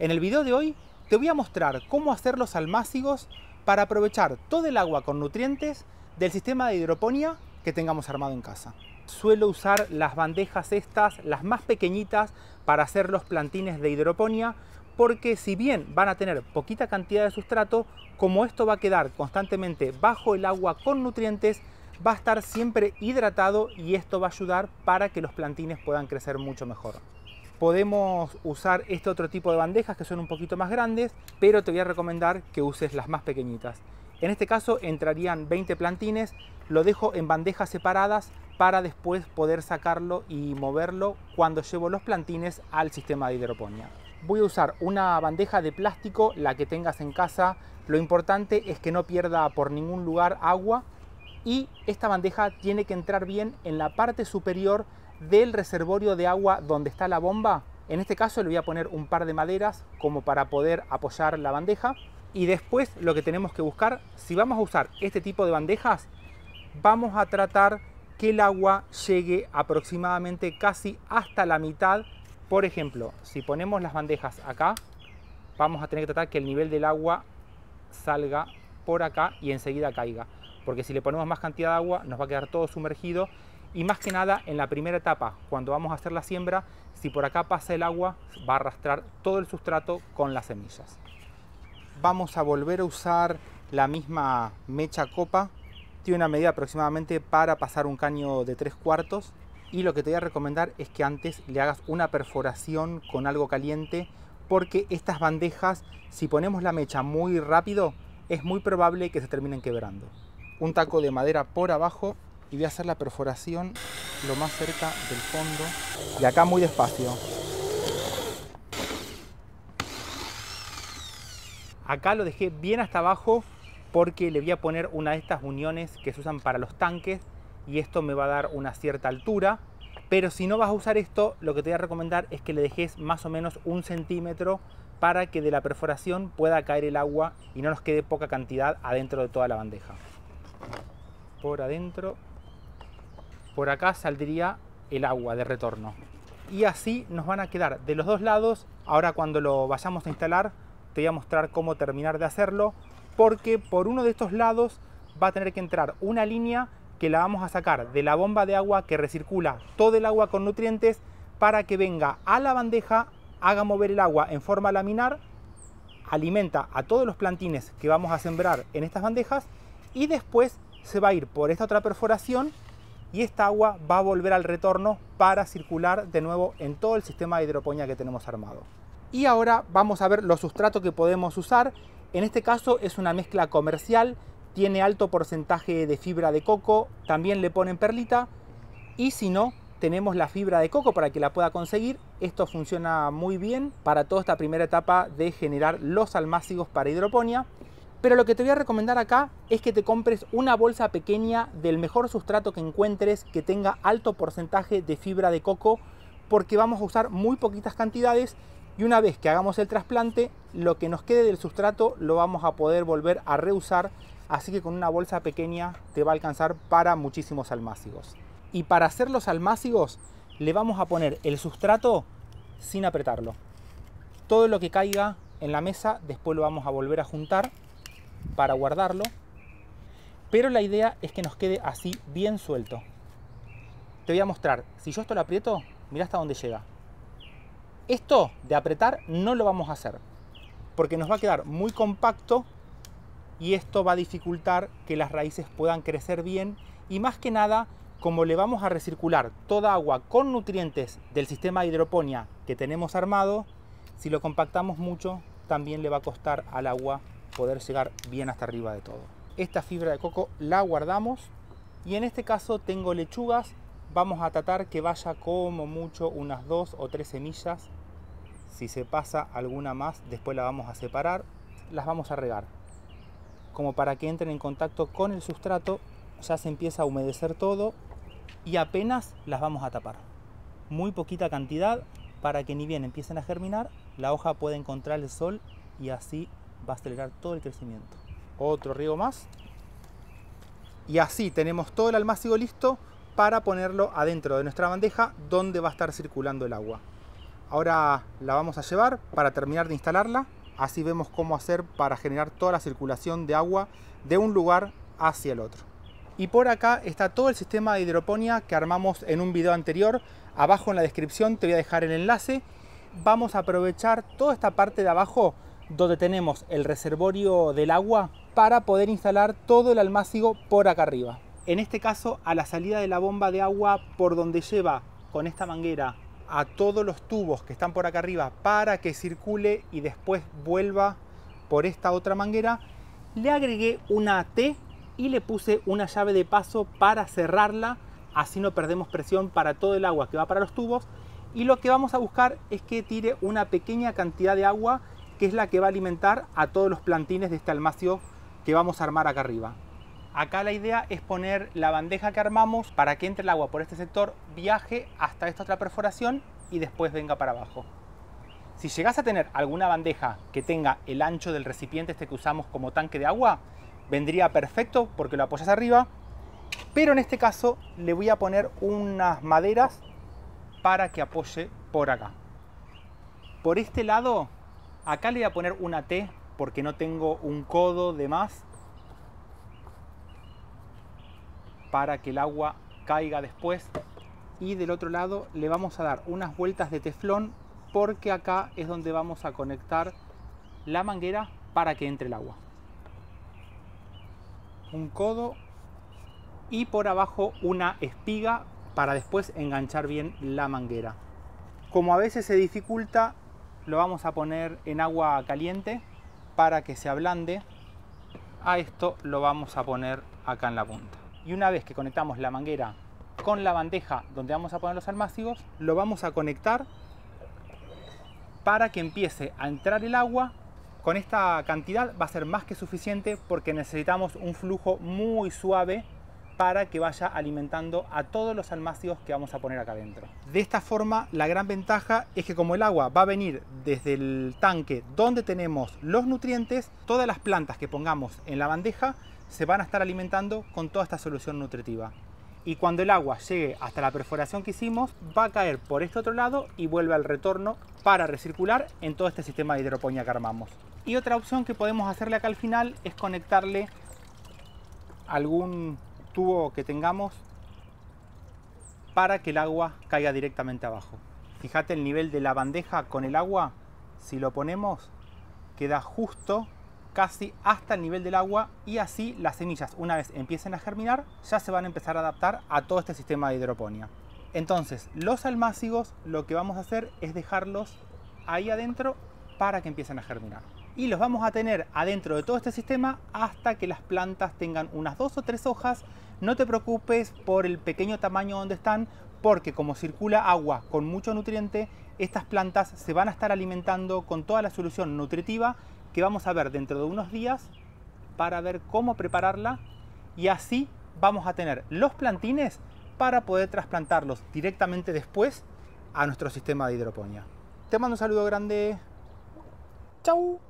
En el video de hoy te voy a mostrar cómo hacer los almácigos para aprovechar todo el agua con nutrientes del sistema de hidroponía que tengamos armado en casa. Suelo usar las bandejas estas, las más pequeñitas, para hacer los plantines de hidroponía porque si bien van a tener poquita cantidad de sustrato, como esto va a quedar constantemente bajo el agua con nutrientes, va a estar siempre hidratado y esto va a ayudar para que los plantines puedan crecer mucho mejor. Podemos usar este otro tipo de bandejas que son un poquito más grandes, pero te voy a recomendar que uses las más pequeñitas. En este caso entrarían 20 plantines, lo dejo en bandejas separadas para después poder sacarlo y moverlo cuando llevo los plantines al sistema de hidroponía. Voy a usar una bandeja de plástico, la que tengas en casa. Lo importante es que no pierda por ningún lugar agua y esta bandeja tiene que entrar bien en la parte superior del reservorio de agua donde está la bomba. En este caso le voy a poner un par de maderas como para poder apoyar la bandeja. Y después lo que tenemos que buscar, si vamos a usar este tipo de bandejas, vamos a tratar que el agua llegue aproximadamente casi hasta la mitad. Por ejemplo, si ponemos las bandejas acá, vamos a tener que tratar que el nivel del agua salga por acá y enseguida caiga. Porque si le ponemos más cantidad de agua, nos va a quedar todo sumergido y más que nada en la primera etapa, cuando vamos a hacer la siembra, si por acá pasa el agua, va a arrastrar todo el sustrato con las semillas. Vamos a volver a usar la misma mecha copa, tiene una medida aproximadamente para pasar un caño de 3 cuartos y lo que te voy a recomendar es que antes le hagas una perforación con algo caliente porque estas bandejas, si ponemos la mecha muy rápido, es muy probable que se terminen quebrando. Un taco de madera por abajo y voy a hacer la perforación lo más cerca del fondo y acá muy despacio. Acá lo dejé bien hasta abajo porque le voy a poner una de estas uniones que se usan para los tanques y esto me va a dar una cierta altura. Pero si no vas a usar esto, lo que te voy a recomendar es que le dejes más o menos un centímetro para que de la perforación pueda caer el agua y no nos quede poca cantidad adentro de toda la bandeja. Por adentro por acá saldría el agua de retorno. Y así nos van a quedar de los dos lados. Ahora cuando lo vayamos a instalar te voy a mostrar cómo terminar de hacerlo porque por uno de estos lados va a tener que entrar una línea que la vamos a sacar de la bomba de agua que recircula todo el agua con nutrientes para que venga a la bandeja, haga mover el agua en forma laminar, alimenta a todos los plantines que vamos a sembrar en estas bandejas y después se va a ir por esta otra perforación y esta agua va a volver al retorno para circular de nuevo en todo el sistema de hidroponía que tenemos armado. Y ahora vamos a ver los sustratos que podemos usar. En este caso es una mezcla comercial, tiene alto porcentaje de fibra de coco, también le ponen perlita y si no, tenemos la fibra de coco para que la pueda conseguir. Esto funciona muy bien para toda esta primera etapa de generar los almácigos para hidroponía. Pero lo que te voy a recomendar acá es que te compres una bolsa pequeña del mejor sustrato que encuentres que tenga alto porcentaje de fibra de coco porque vamos a usar muy poquitas cantidades y una vez que hagamos el trasplante lo que nos quede del sustrato lo vamos a poder volver a reusar así que con una bolsa pequeña te va a alcanzar para muchísimos almácigos. Y para hacer los almácigos le vamos a poner el sustrato sin apretarlo. Todo lo que caiga en la mesa después lo vamos a volver a juntar para guardarlo, pero la idea es que nos quede así bien suelto. Te voy a mostrar, si yo esto lo aprieto, mira hasta dónde llega. Esto de apretar no lo vamos a hacer, porque nos va a quedar muy compacto y esto va a dificultar que las raíces puedan crecer bien y más que nada, como le vamos a recircular toda agua con nutrientes del sistema de hidroponía que tenemos armado, si lo compactamos mucho, también le va a costar al agua poder llegar bien hasta arriba de todo. Esta fibra de coco la guardamos y en este caso tengo lechugas, vamos a tratar que vaya como mucho unas dos o tres semillas. Si se pasa alguna más, después la vamos a separar, las vamos a regar. Como para que entren en contacto con el sustrato, ya se empieza a humedecer todo y apenas las vamos a tapar. Muy poquita cantidad para que ni bien empiecen a germinar, la hoja pueda encontrar el sol y así va a acelerar todo el crecimiento. Otro riego más. Y así tenemos todo el almacén listo para ponerlo adentro de nuestra bandeja donde va a estar circulando el agua. Ahora la vamos a llevar para terminar de instalarla. Así vemos cómo hacer para generar toda la circulación de agua de un lugar hacia el otro. Y por acá está todo el sistema de hidroponía que armamos en un video anterior. Abajo en la descripción te voy a dejar el enlace. Vamos a aprovechar toda esta parte de abajo donde tenemos el reservorio del agua para poder instalar todo el almacigo por acá arriba. En este caso, a la salida de la bomba de agua por donde lleva con esta manguera a todos los tubos que están por acá arriba para que circule y después vuelva por esta otra manguera, le agregué una T y le puse una llave de paso para cerrarla, así no perdemos presión para todo el agua que va para los tubos. Y lo que vamos a buscar es que tire una pequeña cantidad de agua que es la que va a alimentar a todos los plantines de este almacio que vamos a armar acá arriba. Acá la idea es poner la bandeja que armamos para que entre el agua por este sector, viaje hasta esta otra perforación y después venga para abajo. Si llegas a tener alguna bandeja que tenga el ancho del recipiente este que usamos como tanque de agua, vendría perfecto porque lo apoyas arriba, pero en este caso le voy a poner unas maderas para que apoye por acá. Por este lado Acá le voy a poner una T porque no tengo un codo de más para que el agua caiga después. Y del otro lado le vamos a dar unas vueltas de teflón porque acá es donde vamos a conectar la manguera para que entre el agua. Un codo y por abajo una espiga para después enganchar bien la manguera. Como a veces se dificulta lo vamos a poner en agua caliente para que se ablande. A esto lo vamos a poner acá en la punta. Y una vez que conectamos la manguera con la bandeja donde vamos a poner los almácigos, lo vamos a conectar para que empiece a entrar el agua. Con esta cantidad va a ser más que suficiente porque necesitamos un flujo muy suave para que vaya alimentando a todos los almácigos que vamos a poner acá adentro. De esta forma, la gran ventaja es que como el agua va a venir desde el tanque donde tenemos los nutrientes, todas las plantas que pongamos en la bandeja se van a estar alimentando con toda esta solución nutritiva. Y cuando el agua llegue hasta la perforación que hicimos, va a caer por este otro lado y vuelve al retorno para recircular en todo este sistema de hidroponía que armamos. Y otra opción que podemos hacerle acá al final es conectarle algún tubo que tengamos para que el agua caiga directamente abajo. Fíjate el nivel de la bandeja con el agua, si lo ponemos queda justo casi hasta el nivel del agua y así las semillas una vez empiecen a germinar ya se van a empezar a adaptar a todo este sistema de hidroponía. Entonces los almácigos lo que vamos a hacer es dejarlos ahí adentro para que empiecen a germinar. Y los vamos a tener adentro de todo este sistema hasta que las plantas tengan unas dos o tres hojas no te preocupes por el pequeño tamaño donde están, porque como circula agua con mucho nutriente, estas plantas se van a estar alimentando con toda la solución nutritiva que vamos a ver dentro de unos días para ver cómo prepararla y así vamos a tener los plantines para poder trasplantarlos directamente después a nuestro sistema de hidroponía. Te mando un saludo grande. ¡Chao!